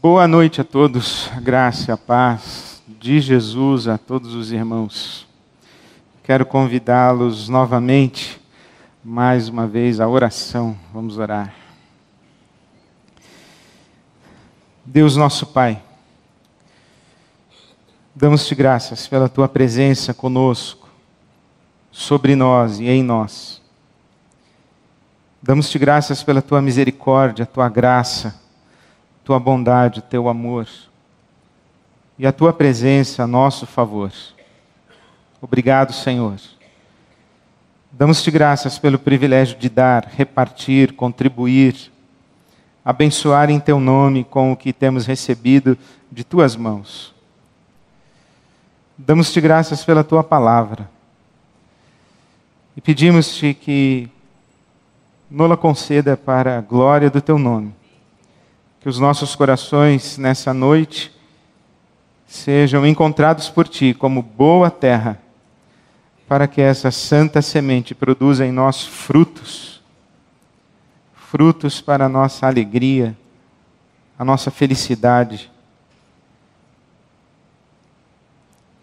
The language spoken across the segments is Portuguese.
Boa noite a todos, a graça, a paz de Jesus a todos os irmãos. Quero convidá-los novamente, mais uma vez, à oração. Vamos orar. Deus nosso Pai, damos-te graças pela tua presença conosco, sobre nós e em nós. Damos-te graças pela tua misericórdia, a tua graça tua bondade, teu amor e a tua presença a nosso favor. Obrigado, Senhor. Damos-te graças pelo privilégio de dar, repartir, contribuir, abençoar em teu nome com o que temos recebido de tuas mãos. Damos-te graças pela tua palavra e pedimos-te que nola conceda para a glória do teu nome que os nossos corações nessa noite sejam encontrados por Ti como boa terra, para que essa santa semente produza em nós frutos, frutos para a nossa alegria, a nossa felicidade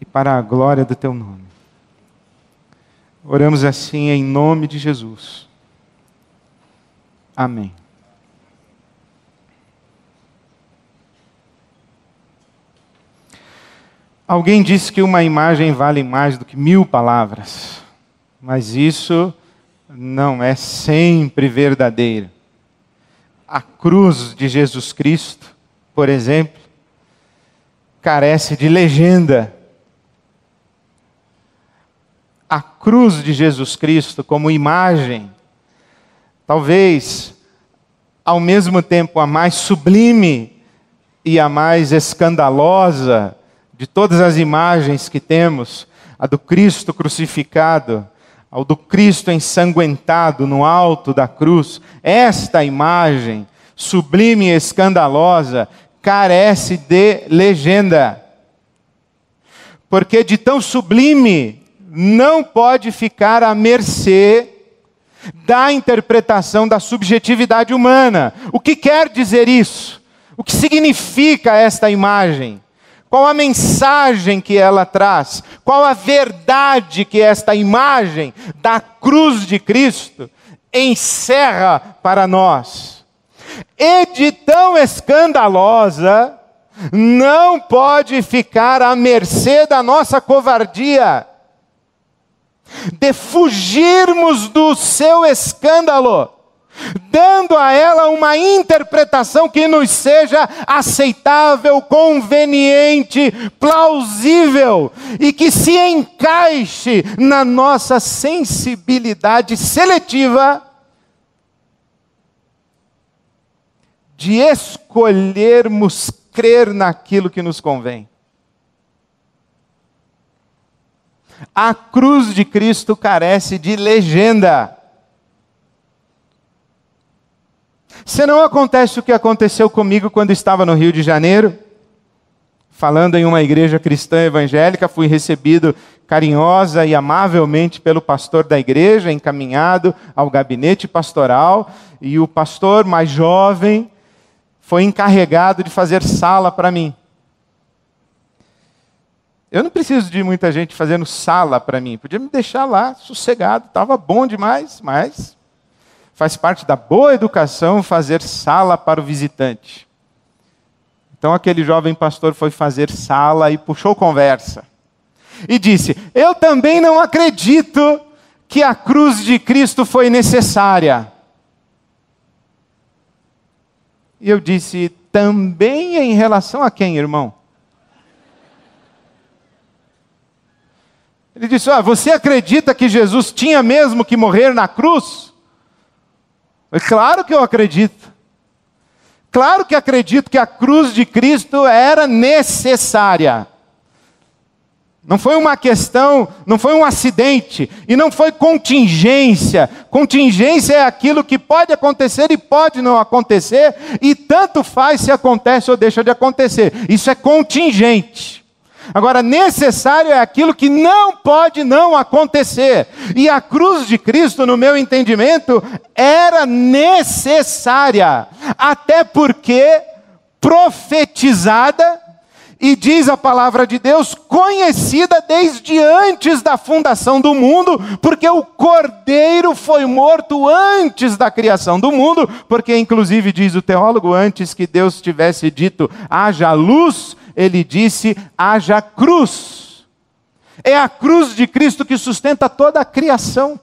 e para a glória do Teu nome. Oramos assim em nome de Jesus. Amém. Alguém disse que uma imagem vale mais do que mil palavras, mas isso não é sempre verdadeiro. A cruz de Jesus Cristo, por exemplo, carece de legenda. A cruz de Jesus Cristo, como imagem, talvez ao mesmo tempo a mais sublime e a mais escandalosa de todas as imagens que temos, a do Cristo crucificado, ao do Cristo ensanguentado no alto da cruz, esta imagem sublime e escandalosa carece de legenda. Porque de tão sublime não pode ficar à mercê da interpretação da subjetividade humana. O que quer dizer isso? O que significa esta imagem? Qual a mensagem que ela traz? Qual a verdade que esta imagem da cruz de Cristo encerra para nós? E de tão escandalosa, não pode ficar à mercê da nossa covardia, de fugirmos do seu escândalo dando a ela uma interpretação que nos seja aceitável, conveniente, plausível e que se encaixe na nossa sensibilidade seletiva de escolhermos crer naquilo que nos convém. A cruz de Cristo carece de legenda. Senão acontece o que aconteceu comigo quando estava no Rio de Janeiro, falando em uma igreja cristã evangélica, fui recebido carinhosa e amavelmente pelo pastor da igreja, encaminhado ao gabinete pastoral, e o pastor mais jovem foi encarregado de fazer sala para mim. Eu não preciso de muita gente fazendo sala para mim, podia me deixar lá sossegado, estava bom demais, mas faz parte da boa educação fazer sala para o visitante. Então aquele jovem pastor foi fazer sala e puxou conversa. E disse: Eu também não acredito que a cruz de Cristo foi necessária. E eu disse: Também em relação a quem, irmão? Ele disse: ah, Você acredita que Jesus tinha mesmo que morrer na cruz? É claro que eu acredito. Claro que acredito que a cruz de Cristo era necessária. Não foi uma questão, não foi um acidente, e não foi contingência. Contingência é aquilo que pode acontecer e pode não acontecer, e tanto faz se acontece ou deixa de acontecer. Isso é contingente. Agora, necessário é aquilo que não pode não acontecer. E a cruz de Cristo, no meu entendimento, era necessária, até porque profetizada, e diz a palavra de Deus, conhecida desde antes da fundação do mundo, porque o cordeiro foi morto antes da criação do mundo, porque, inclusive, diz o teólogo, antes que Deus tivesse dito haja luz ele disse: haja cruz. É a cruz de Cristo que sustenta toda a criação.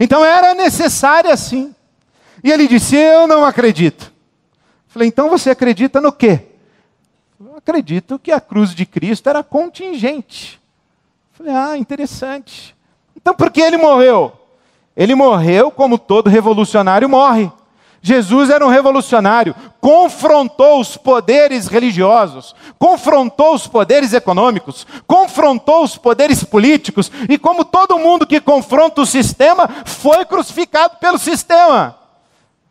Então era necessária sim. E ele disse: Eu não acredito. Falei: Então você acredita no quê? Eu acredito que a cruz de Cristo era contingente. Falei: Ah, interessante. Então por que ele morreu? Ele morreu como todo revolucionário morre. Jesus era um revolucionário, confrontou os poderes religiosos, confrontou os poderes econômicos, confrontou os poderes políticos, e como todo mundo que confronta o sistema, foi crucificado pelo sistema.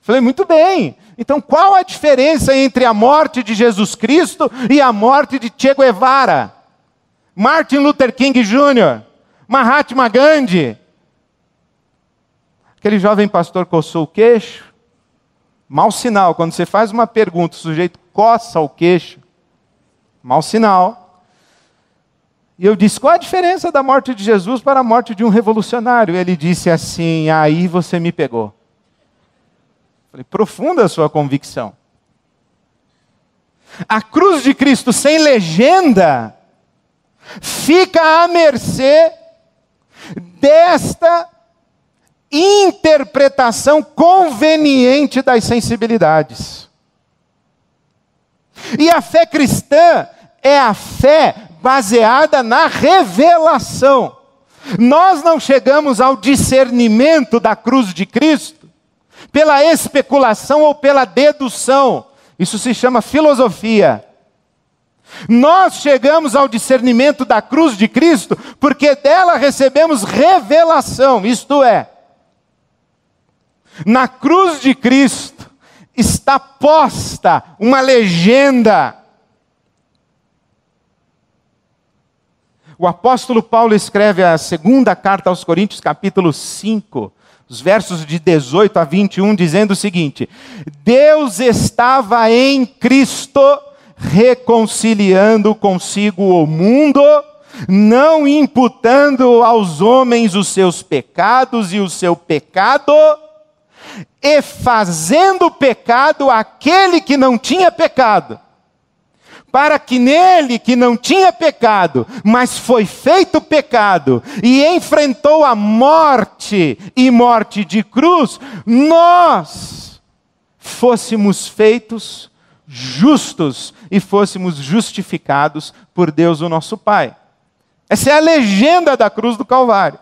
Falei, muito bem. Então, qual a diferença entre a morte de Jesus Cristo e a morte de Che Guevara, Martin Luther King Jr., Mahatma Gandhi? Aquele jovem pastor coçou o queixo Mau sinal, quando você faz uma pergunta, o sujeito coça o queixo. Mau sinal. E eu disse: qual a diferença da morte de Jesus para a morte de um revolucionário? Ele disse assim: aí você me pegou. Falei: profunda a sua convicção. A cruz de Cristo sem legenda fica à mercê desta interpretação conveniente das sensibilidades. E a fé cristã é a fé baseada na revelação. Nós não chegamos ao discernimento da cruz de Cristo pela especulação ou pela dedução. Isso se chama filosofia. Nós chegamos ao discernimento da cruz de Cristo porque dela recebemos revelação, isto é, na cruz de Cristo está posta uma legenda. O apóstolo Paulo escreve a segunda carta aos Coríntios, capítulo 5, os versos de 18 a 21, dizendo o seguinte: Deus estava em Cristo reconciliando consigo o mundo, não imputando aos homens os seus pecados e o seu pecado e fazendo pecado aquele que não tinha pecado. Para que nele que não tinha pecado, mas foi feito pecado e enfrentou a morte e morte de cruz, nós fôssemos feitos justos e fôssemos justificados por Deus, o nosso Pai. Essa é a legenda da cruz do Calvário.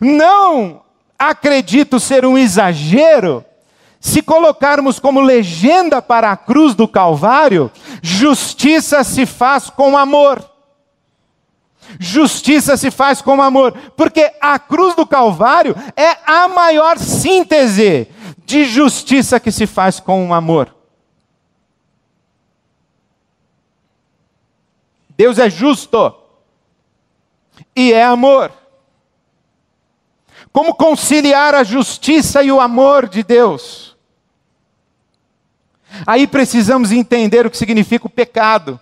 Não acredito ser um exagero, se colocarmos como legenda para a cruz do Calvário, justiça se faz com amor. Justiça se faz com amor, porque a cruz do Calvário é a maior síntese de justiça que se faz com amor. Deus é justo e é amor. Como conciliar a justiça e o amor de Deus? Aí precisamos entender o que significa o pecado.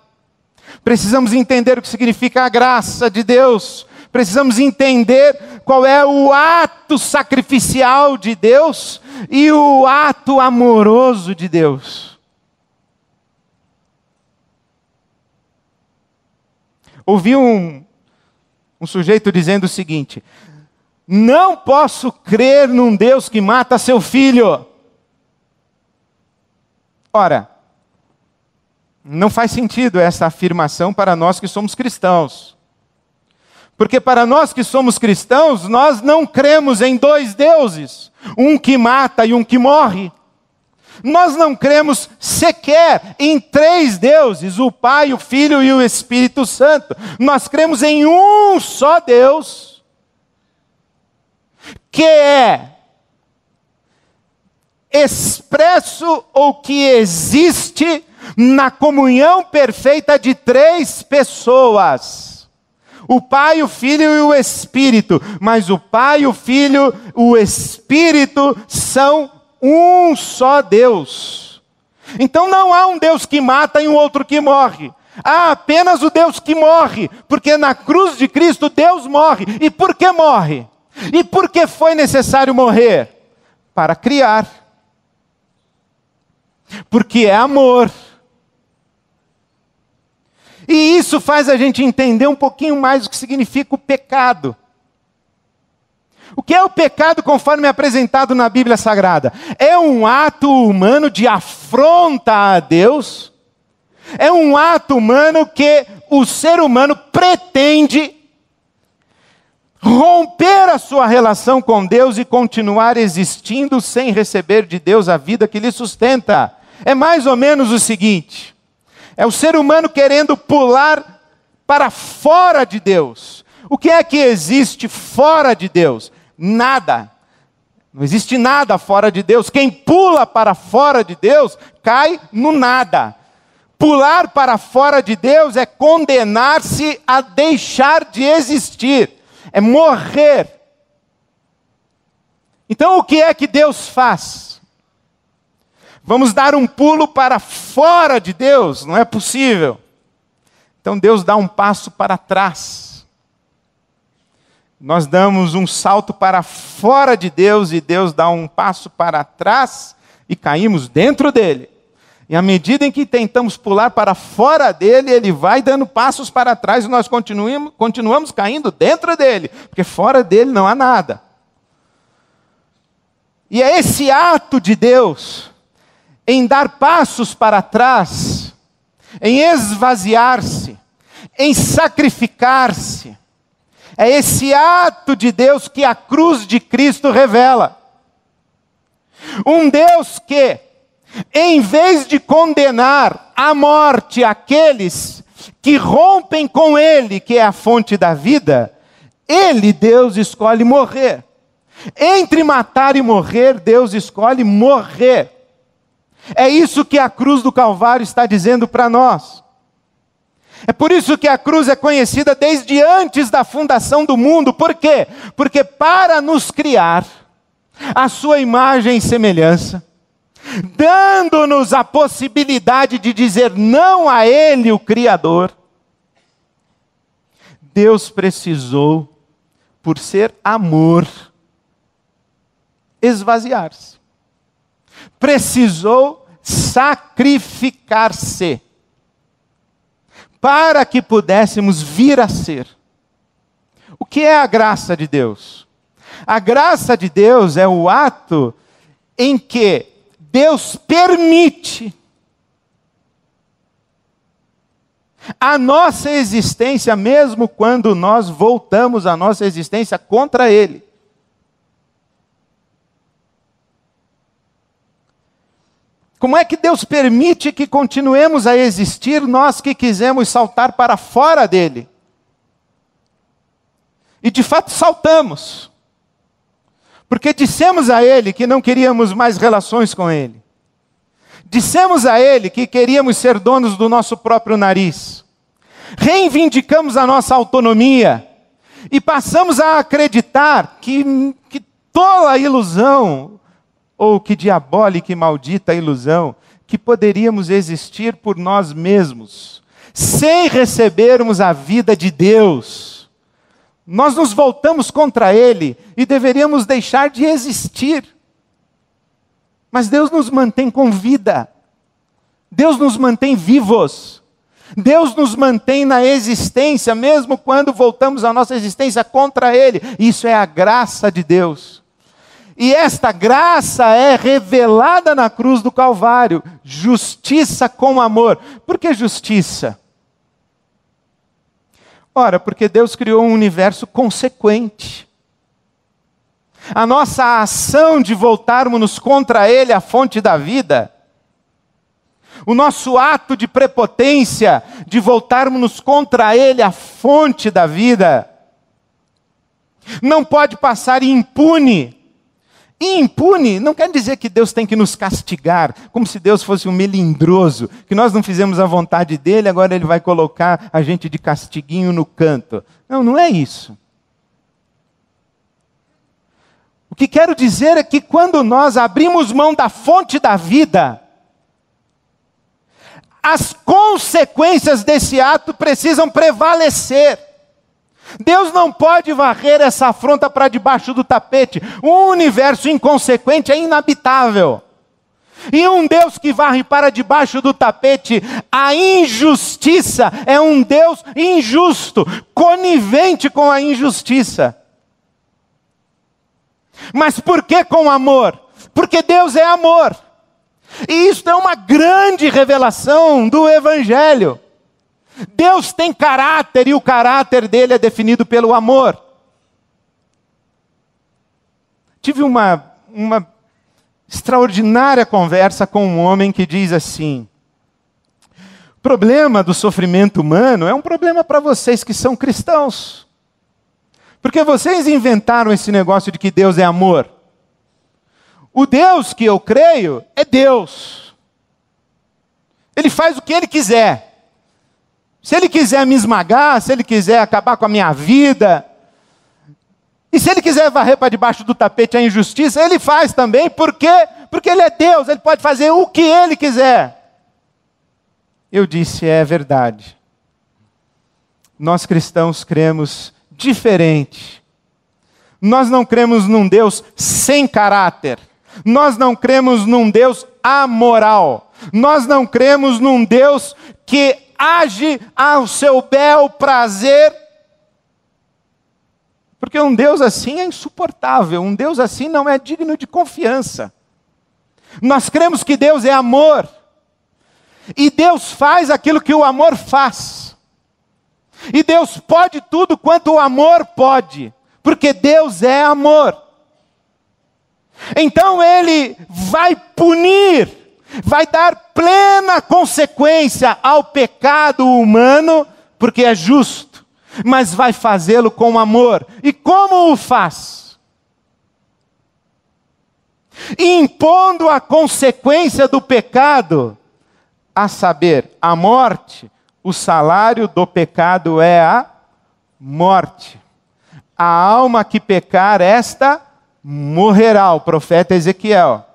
Precisamos entender o que significa a graça de Deus. Precisamos entender qual é o ato sacrificial de Deus e o ato amoroso de Deus. Ouvi um, um sujeito dizendo o seguinte: não posso crer num Deus que mata seu filho. Ora, não faz sentido essa afirmação para nós que somos cristãos. Porque para nós que somos cristãos, nós não cremos em dois deuses, um que mata e um que morre. Nós não cremos sequer em três deuses, o Pai, o Filho e o Espírito Santo. Nós cremos em um só Deus que é expresso ou que existe na comunhão perfeita de três pessoas: o Pai, o Filho e o Espírito. Mas o Pai, o Filho, o Espírito são um só Deus. Então não há um Deus que mata e um outro que morre. Há apenas o Deus que morre, porque na cruz de Cristo Deus morre. E por que morre? E por que foi necessário morrer? Para criar. Porque é amor. E isso faz a gente entender um pouquinho mais o que significa o pecado. O que é o pecado conforme é apresentado na Bíblia Sagrada? É um ato humano de afronta a Deus. É um ato humano que o ser humano pretende romper a sua relação com Deus e continuar existindo sem receber de Deus a vida que lhe sustenta. É mais ou menos o seguinte: é o ser humano querendo pular para fora de Deus. O que é que existe fora de Deus? Nada. Não existe nada fora de Deus. Quem pula para fora de Deus cai no nada. Pular para fora de Deus é condenar-se a deixar de existir é morrer. Então o que é que Deus faz? Vamos dar um pulo para fora de Deus? Não é possível. Então Deus dá um passo para trás. Nós damos um salto para fora de Deus e Deus dá um passo para trás e caímos dentro dele. E à medida em que tentamos pular para fora dele, ele vai dando passos para trás e nós continuamos, continuamos caindo dentro dele, porque fora dele não há nada. E é esse ato de Deus em dar passos para trás, em esvaziar-se, em sacrificar-se, é esse ato de Deus que a cruz de Cristo revela. Um Deus que, em vez de condenar à morte aqueles que rompem com Ele, que é a fonte da vida, Ele, Deus, escolhe morrer. Entre matar e morrer, Deus escolhe morrer. É isso que a cruz do Calvário está dizendo para nós. É por isso que a cruz é conhecida desde antes da fundação do mundo. Por quê? Porque para nos criar, a sua imagem e semelhança, dando-nos a possibilidade de dizer não a Ele, o Criador. Deus precisou, por ser amor, esvaziar-se. Precisou sacrificar-se para que pudéssemos vir a ser. O que é a graça de Deus? A graça de Deus é o ato em que Deus permite a nossa existência, mesmo quando nós voltamos a nossa existência contra Ele. Como é que Deus permite que continuemos a existir nós que quisemos saltar para fora dele? E de fato saltamos. Porque dissemos a ele que não queríamos mais relações com ele. Dissemos a ele que queríamos ser donos do nosso próprio nariz. Reivindicamos a nossa autonomia e passamos a acreditar que, que tola ilusão, ou que diabólica e maldita ilusão, que poderíamos existir por nós mesmos, sem recebermos a vida de Deus. Nós nos voltamos contra ele e deveríamos deixar de existir. Mas Deus nos mantém com vida. Deus nos mantém vivos. Deus nos mantém na existência, mesmo quando voltamos a nossa existência contra Ele. Isso é a graça de Deus. E esta graça é revelada na cruz do Calvário justiça com amor. Por que justiça? Ora, porque Deus criou um universo consequente. A nossa ação de voltarmos-nos contra Ele, a fonte da vida, o nosso ato de prepotência, de voltarmos-nos contra Ele, a fonte da vida, não pode passar impune e impune não quer dizer que Deus tem que nos castigar, como se Deus fosse um melindroso, que nós não fizemos a vontade dele, agora ele vai colocar a gente de castiguinho no canto. Não, não é isso. O que quero dizer é que quando nós abrimos mão da fonte da vida, as consequências desse ato precisam prevalecer. Deus não pode varrer essa afronta para debaixo do tapete. Um universo inconsequente é inabitável. E um Deus que varre para debaixo do tapete a injustiça é um Deus injusto, conivente com a injustiça. Mas por que com amor? Porque Deus é amor. E isso é uma grande revelação do Evangelho. Deus tem caráter e o caráter dele é definido pelo amor. Tive uma, uma extraordinária conversa com um homem que diz assim: o problema do sofrimento humano é um problema para vocês que são cristãos. Porque vocês inventaram esse negócio de que Deus é amor. O Deus que eu creio é Deus. Ele faz o que ele quiser. Se ele quiser me esmagar, se ele quiser acabar com a minha vida, e se ele quiser varrer para debaixo do tapete a injustiça, ele faz também, por quê? Porque ele é Deus, ele pode fazer o que ele quiser. Eu disse, é verdade. Nós cristãos cremos diferente. Nós não cremos num Deus sem caráter. Nós não cremos num Deus amoral. Nós não cremos num Deus que age ao seu bel prazer. Porque um Deus assim é insuportável, um Deus assim não é digno de confiança. Nós cremos que Deus é amor, e Deus faz aquilo que o amor faz, e Deus pode tudo quanto o amor pode, porque Deus é amor. Então ele vai punir vai dar plena consequência ao pecado humano, porque é justo, mas vai fazê-lo com amor. E como o faz? Impondo a consequência do pecado, a saber, a morte, o salário do pecado é a morte. A alma que pecar, esta morrerá, o profeta Ezequiel.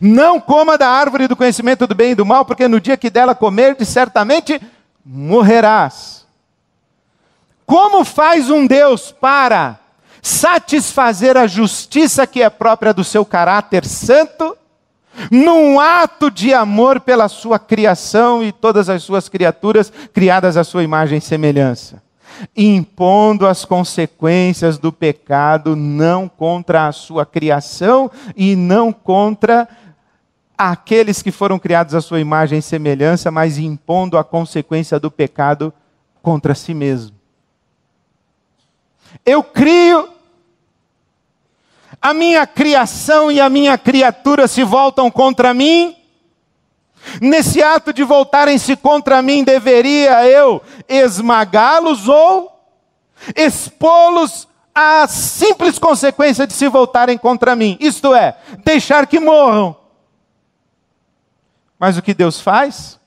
Não coma da árvore do conhecimento do bem e do mal, porque no dia que dela comerdes, certamente morrerás. Como faz um Deus para satisfazer a justiça que é própria do seu caráter santo, num ato de amor pela sua criação e todas as suas criaturas criadas à sua imagem e semelhança? impondo as consequências do pecado não contra a sua criação e não contra aqueles que foram criados à sua imagem e semelhança, mas impondo a consequência do pecado contra si mesmo. Eu crio, a minha criação e a minha criatura se voltam contra mim. Nesse ato de voltarem-se contra mim, deveria eu esmagá-los ou expô-los à simples consequência de se voltarem contra mim? Isto é, deixar que morram. Mas o que Deus faz?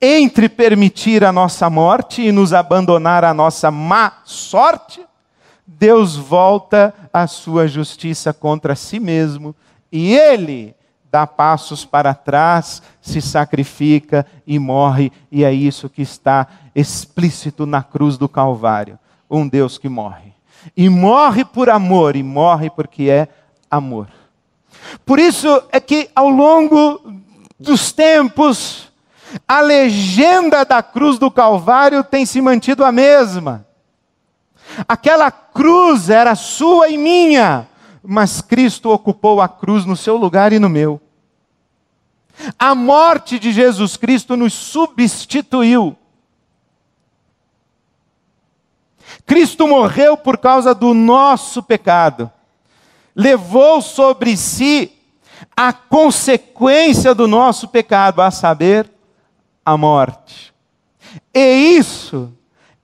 Entre permitir a nossa morte e nos abandonar à nossa má sorte, Deus volta a sua justiça contra si mesmo e ele dá passos para trás, se sacrifica e morre, e é isso que está explícito na cruz do Calvário. Um Deus que morre. E morre por amor, e morre porque é amor. Por isso é que ao longo dos tempos, a legenda da cruz do Calvário tem se mantido a mesma. Aquela cruz era sua e minha, mas Cristo ocupou a cruz no seu lugar e no meu. A morte de Jesus Cristo nos substituiu. Cristo morreu por causa do nosso pecado, levou sobre si a consequência do nosso pecado, a saber, a morte. É isso,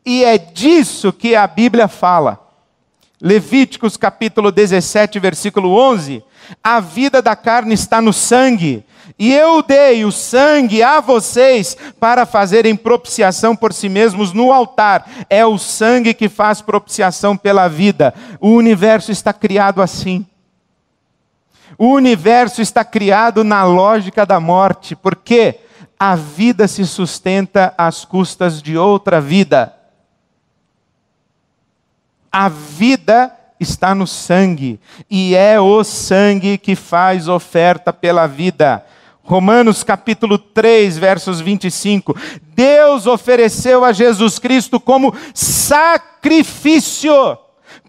e é disso que a Bíblia fala. Levíticos capítulo 17, versículo 11: A vida da carne está no sangue, e eu dei o sangue a vocês para fazerem propiciação por si mesmos no altar. É o sangue que faz propiciação pela vida. O universo está criado assim. O universo está criado na lógica da morte, porque a vida se sustenta às custas de outra vida. A vida está no sangue, e é o sangue que faz oferta pela vida. Romanos capítulo 3, versos 25. Deus ofereceu a Jesus Cristo como sacrifício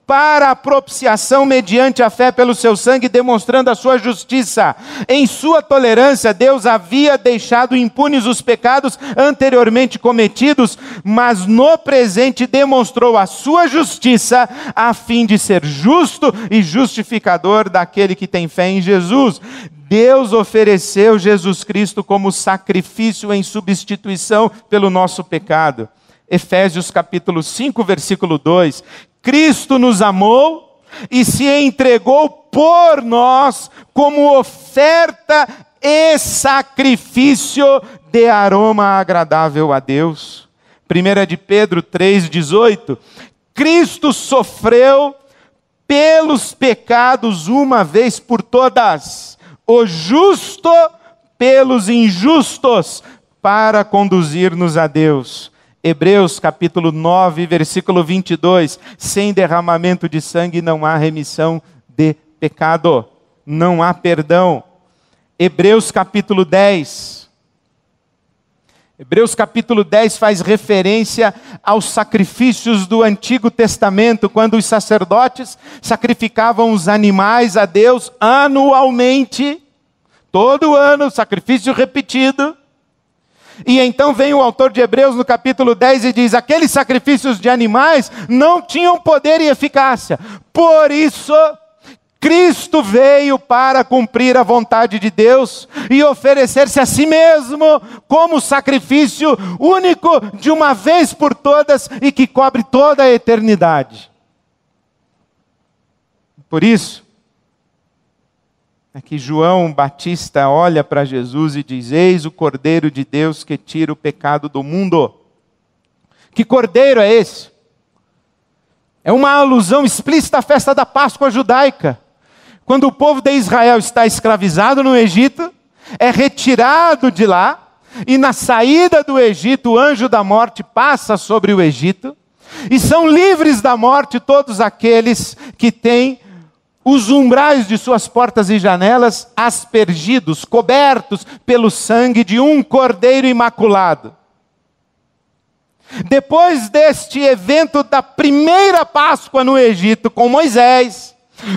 para a propiciação mediante a fé pelo seu sangue, demonstrando a sua justiça. Em sua tolerância, Deus havia deixado impunes os pecados anteriormente cometidos, mas no presente demonstrou a sua justiça a fim de ser justo e justificador daquele que tem fé em Jesus. Deus ofereceu Jesus Cristo como sacrifício em substituição pelo nosso pecado. Efésios capítulo 5, versículo 2, Cristo nos amou e se entregou por nós como oferta e sacrifício de aroma agradável a Deus. 1 de Pedro 3,18: Cristo sofreu pelos pecados uma vez por todas, o justo pelos injustos, para conduzir-nos a Deus. Hebreus capítulo 9, versículo 22. Sem derramamento de sangue não há remissão de pecado, não há perdão. Hebreus capítulo 10. Hebreus capítulo 10 faz referência aos sacrifícios do Antigo Testamento, quando os sacerdotes sacrificavam os animais a Deus anualmente, todo ano, sacrifício repetido. E então vem o autor de Hebreus no capítulo 10 e diz: aqueles sacrifícios de animais não tinham poder e eficácia. Por isso, Cristo veio para cumprir a vontade de Deus e oferecer-se a si mesmo como sacrifício único de uma vez por todas e que cobre toda a eternidade. Por isso, é que João Batista olha para Jesus e diz: Eis o Cordeiro de Deus que tira o pecado do mundo. Que cordeiro é esse? É uma alusão explícita à festa da Páscoa judaica. Quando o povo de Israel está escravizado no Egito, é retirado de lá, e na saída do Egito, o anjo da morte passa sobre o Egito, e são livres da morte todos aqueles que têm os umbrais de suas portas e janelas aspergidos, cobertos pelo sangue de um cordeiro imaculado. Depois deste evento da primeira Páscoa no Egito com Moisés,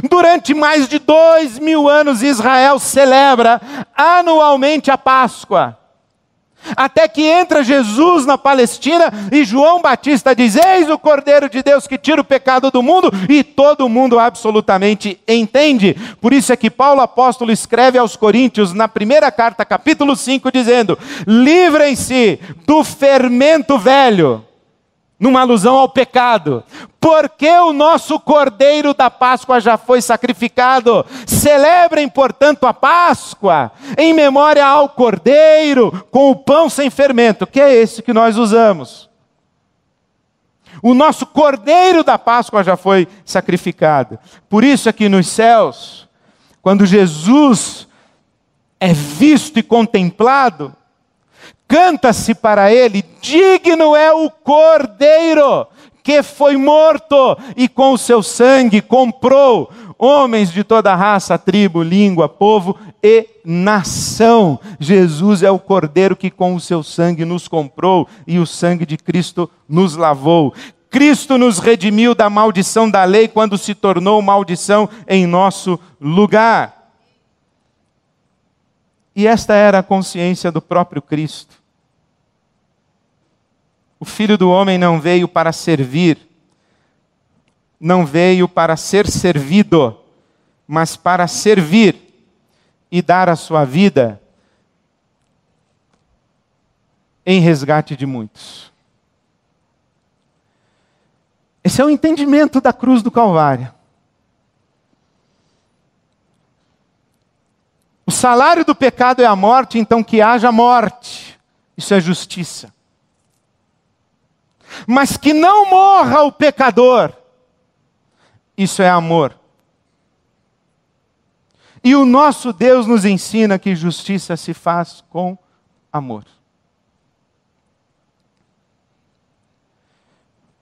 durante mais de dois mil anos Israel celebra anualmente a Páscoa. Até que entra Jesus na Palestina e João Batista diz: Eis o Cordeiro de Deus que tira o pecado do mundo, e todo mundo absolutamente entende. Por isso é que Paulo apóstolo escreve aos Coríntios, na primeira carta, capítulo 5, dizendo: Livrem-se do fermento velho numa alusão ao pecado. Porque o nosso cordeiro da Páscoa já foi sacrificado. Celebrem, portanto, a Páscoa em memória ao cordeiro com o pão sem fermento, que é esse que nós usamos. O nosso cordeiro da Páscoa já foi sacrificado. Por isso, aqui é nos céus, quando Jesus é visto e contemplado, Canta-se para ele: digno é o cordeiro que foi morto e com o seu sangue comprou homens de toda raça, tribo, língua, povo e nação. Jesus é o cordeiro que com o seu sangue nos comprou e o sangue de Cristo nos lavou. Cristo nos redimiu da maldição da lei quando se tornou maldição em nosso lugar. E esta era a consciência do próprio Cristo. O filho do homem não veio para servir, não veio para ser servido, mas para servir e dar a sua vida em resgate de muitos. Esse é o entendimento da cruz do Calvário. O salário do pecado é a morte, então que haja morte. Isso é justiça. Mas que não morra o pecador. Isso é amor. E o nosso Deus nos ensina que justiça se faz com amor.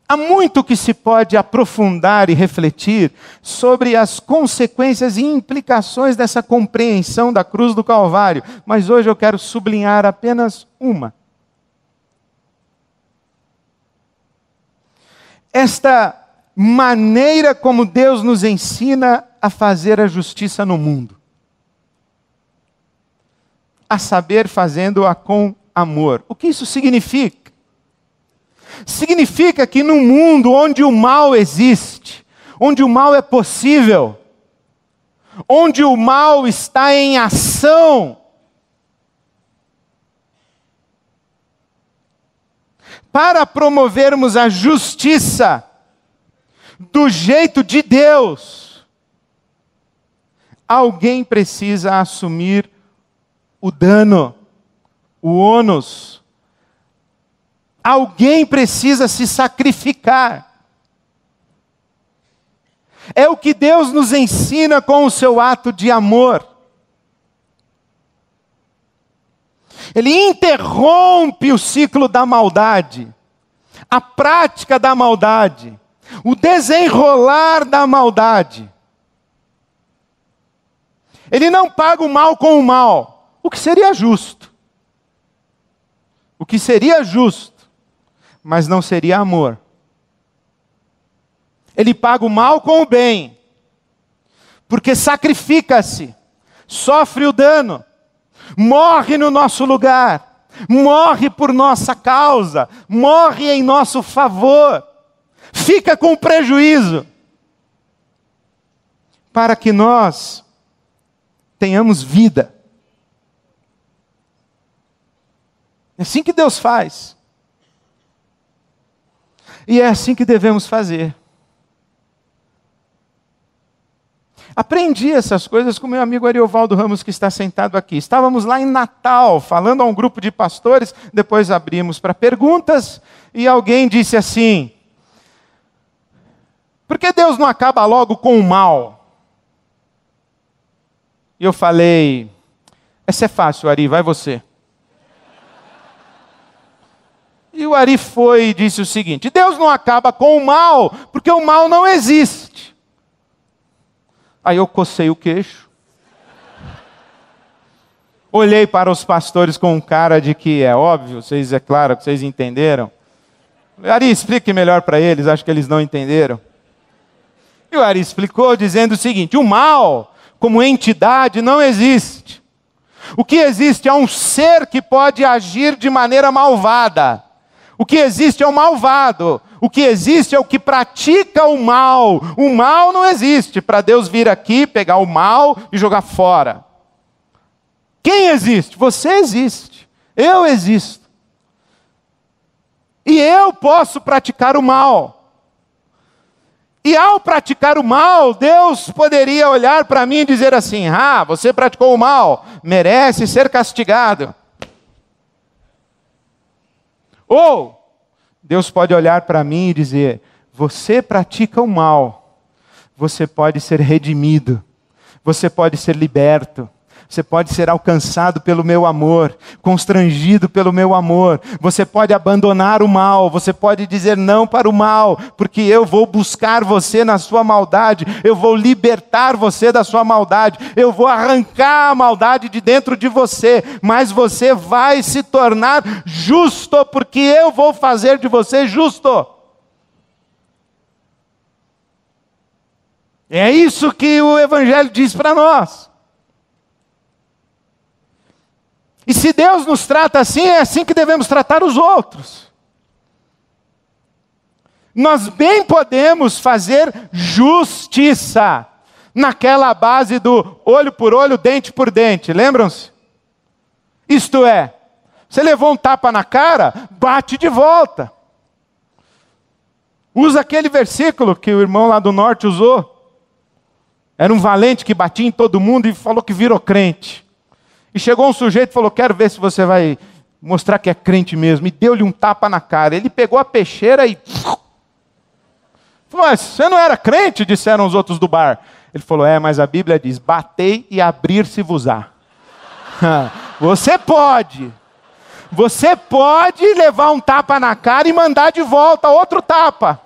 Há muito que se pode aprofundar e refletir sobre as consequências e implicações dessa compreensão da cruz do Calvário, mas hoje eu quero sublinhar apenas uma. Esta maneira como Deus nos ensina a fazer a justiça no mundo, a saber, fazendo-a com amor. O que isso significa? Significa que num mundo onde o mal existe, onde o mal é possível, onde o mal está em ação, para promovermos a justiça do jeito de Deus, alguém precisa assumir o dano, o ônus, Alguém precisa se sacrificar. É o que Deus nos ensina com o seu ato de amor. Ele interrompe o ciclo da maldade, a prática da maldade, o desenrolar da maldade. Ele não paga o mal com o mal, o que seria justo. O que seria justo mas não seria amor. Ele paga o mal com o bem, porque sacrifica-se, sofre o dano, morre no nosso lugar, morre por nossa causa, morre em nosso favor, fica com prejuízo, para que nós tenhamos vida. É assim que Deus faz. E é assim que devemos fazer. Aprendi essas coisas com meu amigo Ariovaldo Ramos, que está sentado aqui. Estávamos lá em Natal, falando a um grupo de pastores, depois abrimos para perguntas, e alguém disse assim: Por que Deus não acaba logo com o mal? E eu falei: Essa é fácil, Ari, vai você. E o Ari foi e disse o seguinte: Deus não acaba com o mal, porque o mal não existe. Aí eu cocei o queixo. Olhei para os pastores com um cara de que é óbvio, vocês é claro que vocês entenderam. Ari, explique melhor para eles, acho que eles não entenderam. E o Ari explicou dizendo o seguinte: o mal, como entidade, não existe. O que existe é um ser que pode agir de maneira malvada. O que existe é o malvado. O que existe é o que pratica o mal. O mal não existe para Deus vir aqui, pegar o mal e jogar fora. Quem existe? Você existe. Eu existo. E eu posso praticar o mal. E ao praticar o mal, Deus poderia olhar para mim e dizer assim: Ah, você praticou o mal, merece ser castigado. Ou Deus pode olhar para mim e dizer: você pratica o mal, você pode ser redimido, você pode ser liberto, você pode ser alcançado pelo meu amor, constrangido pelo meu amor. Você pode abandonar o mal, você pode dizer não para o mal, porque eu vou buscar você na sua maldade, eu vou libertar você da sua maldade, eu vou arrancar a maldade de dentro de você, mas você vai se tornar justo, porque eu vou fazer de você justo. É isso que o Evangelho diz para nós. E se Deus nos trata assim, é assim que devemos tratar os outros. Nós bem podemos fazer justiça naquela base do olho por olho, dente por dente, lembram-se? Isto é, você levou um tapa na cara, bate de volta. Usa aquele versículo que o irmão lá do norte usou. Era um valente que batia em todo mundo e falou que virou crente. E chegou um sujeito e falou: Quero ver se você vai mostrar que é crente mesmo. E deu-lhe um tapa na cara. Ele pegou a peixeira e. mas você não era crente? Disseram os outros do bar. Ele falou: É, mas a Bíblia diz: Batei e abrir-se-vos-á. você pode. Você pode levar um tapa na cara e mandar de volta outro tapa.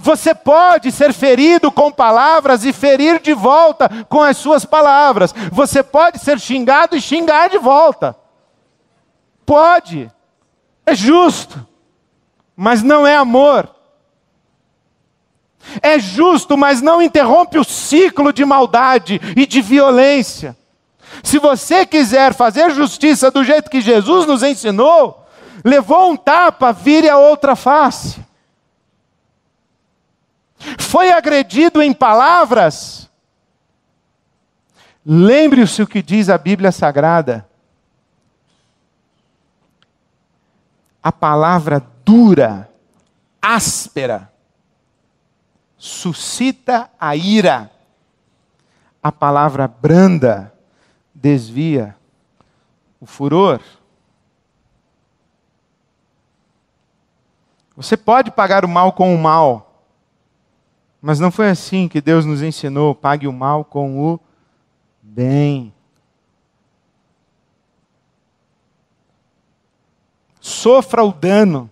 Você pode ser ferido com palavras e ferir de volta com as suas palavras. Você pode ser xingado e xingar de volta. Pode. É justo. Mas não é amor. É justo, mas não interrompe o ciclo de maldade e de violência. Se você quiser fazer justiça do jeito que Jesus nos ensinou, levou um tapa, vire a outra face. Foi agredido em palavras? Lembre-se o que diz a Bíblia Sagrada. A palavra dura, áspera, suscita a ira. A palavra branda desvia o furor. Você pode pagar o mal com o mal. Mas não foi assim que Deus nos ensinou: pague o mal com o bem. Sofra o dano.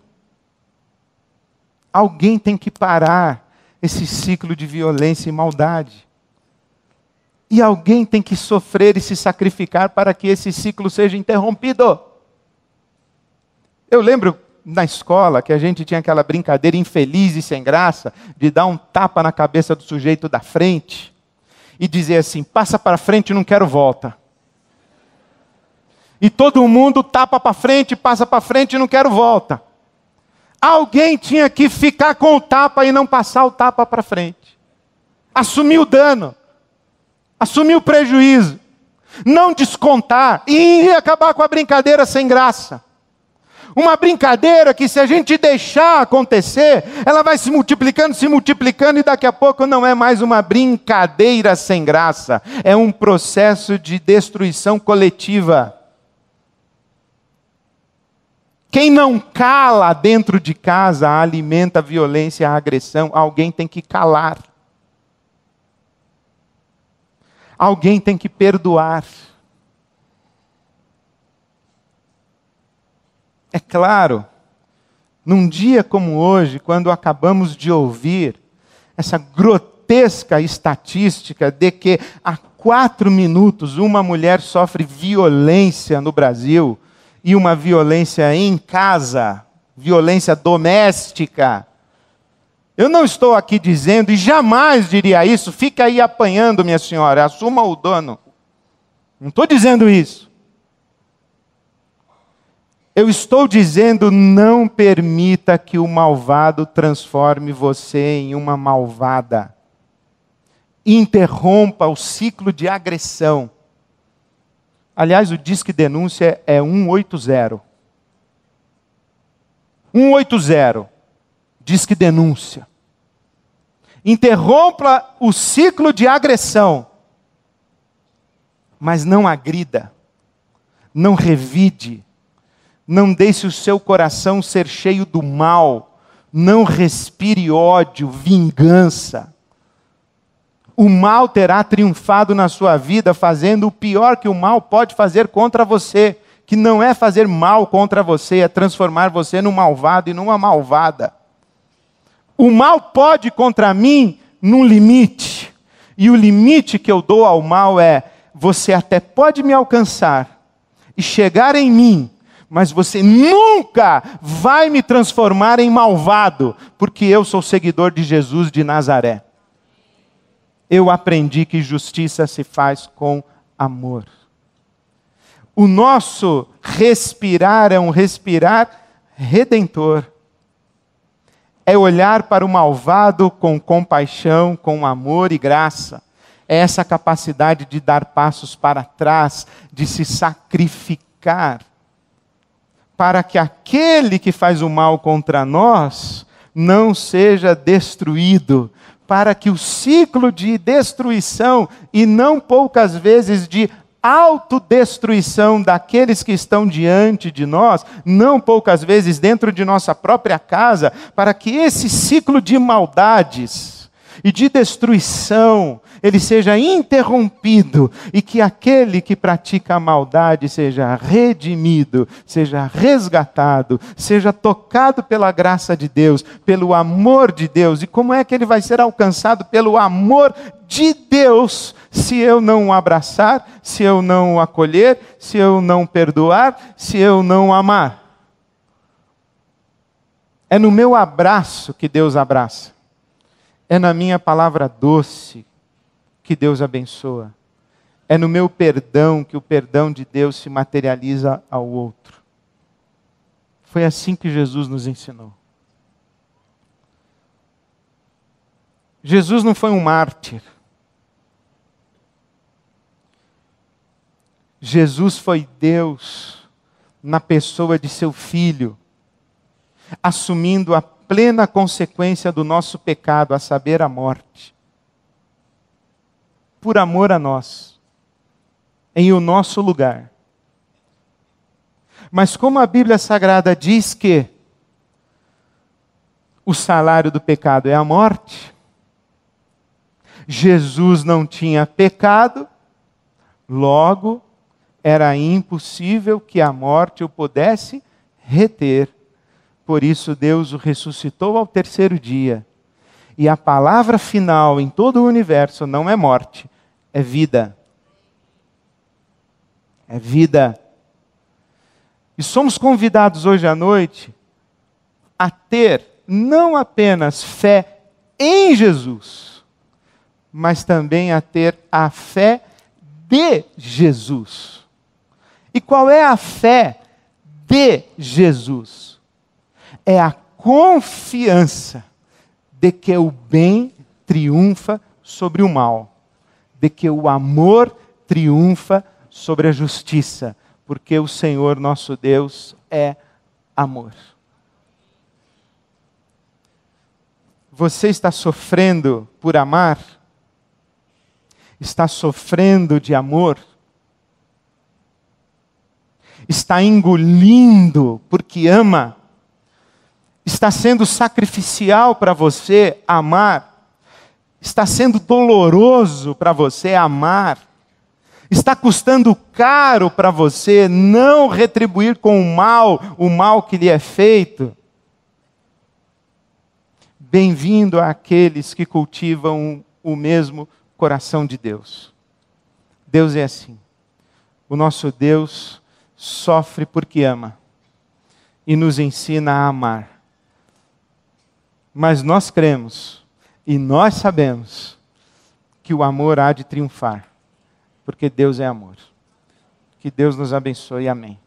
Alguém tem que parar esse ciclo de violência e maldade. E alguém tem que sofrer e se sacrificar para que esse ciclo seja interrompido. Eu lembro na escola que a gente tinha aquela brincadeira infeliz e sem graça de dar um tapa na cabeça do sujeito da frente e dizer assim: passa para frente, não quero volta. E todo mundo tapa para frente, passa para frente, não quero volta. Alguém tinha que ficar com o tapa e não passar o tapa para frente. Assumir o dano, assumir o prejuízo, não descontar e acabar com a brincadeira sem graça. Uma brincadeira que, se a gente deixar acontecer, ela vai se multiplicando, se multiplicando, e daqui a pouco não é mais uma brincadeira sem graça, é um processo de destruição coletiva. Quem não cala dentro de casa alimenta a violência, a agressão. Alguém tem que calar. Alguém tem que perdoar. É claro, num dia como hoje, quando acabamos de ouvir essa grotesca estatística de que a quatro minutos uma mulher sofre violência no Brasil, e uma violência em casa, violência doméstica. Eu não estou aqui dizendo, e jamais diria isso, fica aí apanhando, minha senhora, assuma o dono. Não estou dizendo isso. Eu estou dizendo: não permita que o malvado transforme você em uma malvada. Interrompa o ciclo de agressão. Aliás, o Disque Denúncia é 180. 180. Disque Denúncia. Interrompa o ciclo de agressão. Mas não agrida. Não revide não deixe o seu coração ser cheio do mal. Não respire ódio, vingança. O mal terá triunfado na sua vida, fazendo o pior que o mal pode fazer contra você, que não é fazer mal contra você, é transformar você num malvado e numa malvada. O mal pode contra mim num limite. E o limite que eu dou ao mal é: você até pode me alcançar e chegar em mim, mas você nunca vai me transformar em malvado, porque eu sou seguidor de Jesus de Nazaré. Eu aprendi que justiça se faz com amor. O nosso respirar é um respirar redentor. É olhar para o malvado com compaixão, com amor e graça é essa capacidade de dar passos para trás, de se sacrificar para que aquele que faz o mal contra nós não seja destruído, para que o ciclo de destruição e não poucas vezes de autodestruição daqueles que estão diante de nós, não poucas vezes dentro de nossa própria casa, para que esse ciclo de maldades e de destruição, ele seja interrompido e que aquele que pratica a maldade seja redimido, seja resgatado, seja tocado pela graça de Deus, pelo amor de Deus. E como é que ele vai ser alcançado pelo amor de Deus se eu não o abraçar, se eu não o acolher, se eu não perdoar, se eu não amar? É no meu abraço que Deus abraça. É na minha palavra doce que Deus abençoa. É no meu perdão que o perdão de Deus se materializa ao outro. Foi assim que Jesus nos ensinou. Jesus não foi um mártir. Jesus foi Deus na pessoa de seu filho, assumindo a plena consequência do nosso pecado, a saber, a morte, por amor a nós, em o nosso lugar. Mas como a Bíblia Sagrada diz que o salário do pecado é a morte, Jesus não tinha pecado, logo era impossível que a morte o pudesse reter. Por isso, Deus o ressuscitou ao terceiro dia. E a palavra final em todo o universo não é morte, é vida. É vida. E somos convidados hoje à noite a ter não apenas fé em Jesus, mas também a ter a fé de Jesus. E qual é a fé de Jesus? é a confiança de que o bem triunfa sobre o mal, de que o amor triunfa sobre a justiça, porque o Senhor nosso Deus é amor. Você está sofrendo por amar? Está sofrendo de amor? Está engolindo porque ama? está sendo sacrificial para você amar, está sendo doloroso para você amar, está custando caro para você não retribuir com o mal o mal que lhe é feito. Bem-vindo àqueles que cultivam o mesmo coração de Deus. Deus é assim. O nosso Deus sofre porque ama e nos ensina a amar. Mas nós cremos e nós sabemos que o amor há de triunfar, porque Deus é amor. Que Deus nos abençoe. Amém.